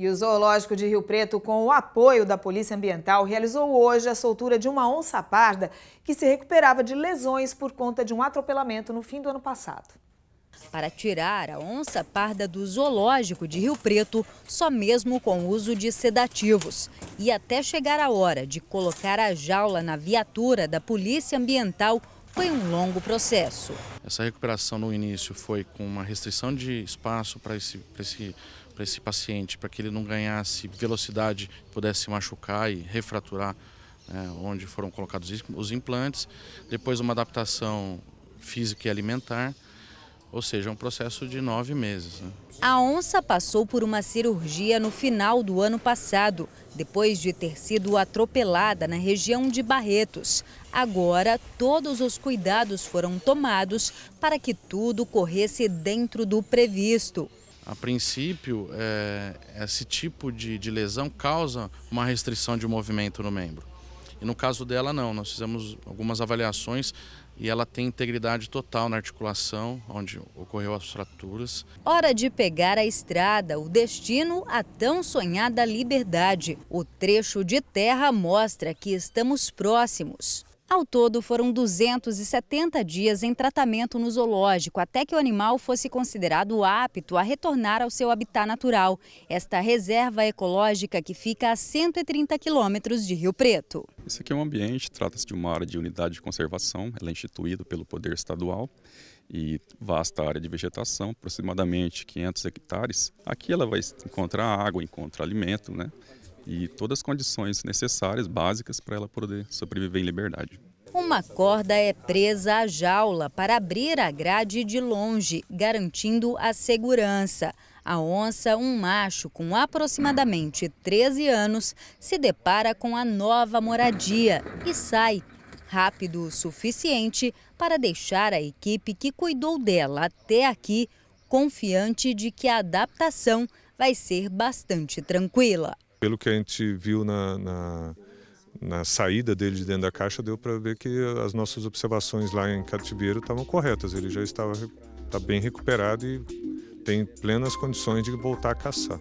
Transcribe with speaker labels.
Speaker 1: E o Zoológico de Rio Preto, com o apoio da Polícia Ambiental, realizou hoje a soltura de uma onça parda que se recuperava de lesões por conta de um atropelamento no fim do ano passado. Para tirar a onça parda do zoológico de Rio Preto, só mesmo com o uso de sedativos. E até chegar a hora de colocar a jaula na viatura da Polícia Ambiental, foi um longo processo.
Speaker 2: Essa recuperação no início foi com uma restrição de espaço para esse, esse para esse paciente, para que ele não ganhasse velocidade, pudesse se machucar e refraturar né, onde foram colocados os implantes. Depois, uma adaptação física e alimentar, ou seja, um processo de nove meses. Né?
Speaker 1: A onça passou por uma cirurgia no final do ano passado, depois de ter sido atropelada na região de Barretos. Agora, todos os cuidados foram tomados para que tudo corresse dentro do previsto.
Speaker 2: A princípio, é, esse tipo de, de lesão causa uma restrição de movimento no membro. E no caso dela, não. Nós fizemos algumas avaliações e ela tem integridade total na articulação, onde ocorreu as fraturas.
Speaker 1: Hora de pegar a estrada, o destino à tão sonhada liberdade. O trecho de terra mostra que estamos próximos. Ao todo, foram 270 dias em tratamento no zoológico até que o animal fosse considerado apto a retornar ao seu habitat natural, esta reserva ecológica que fica a 130 quilômetros de Rio Preto.
Speaker 3: Esse aqui é um ambiente, trata-se de uma área de unidade de conservação, ela é instituída pelo Poder Estadual e vasta área de vegetação, aproximadamente 500 hectares. Aqui ela vai encontrar água, encontra alimento, né? e todas as condições necessárias, básicas, para ela poder sobreviver em liberdade.
Speaker 1: Uma corda é presa à jaula para abrir a grade de longe, garantindo a segurança. A onça, um macho com aproximadamente 13 anos, se depara com a nova moradia e sai. Rápido o suficiente para deixar a equipe que cuidou dela até aqui confiante de que a adaptação vai ser bastante tranquila.
Speaker 4: Pelo que a gente viu na, na, na saída dele de dentro da caixa, deu para ver que as nossas observações lá em cativeiro estavam corretas. Ele já estava tá bem recuperado e tem plenas condições de voltar a caçar.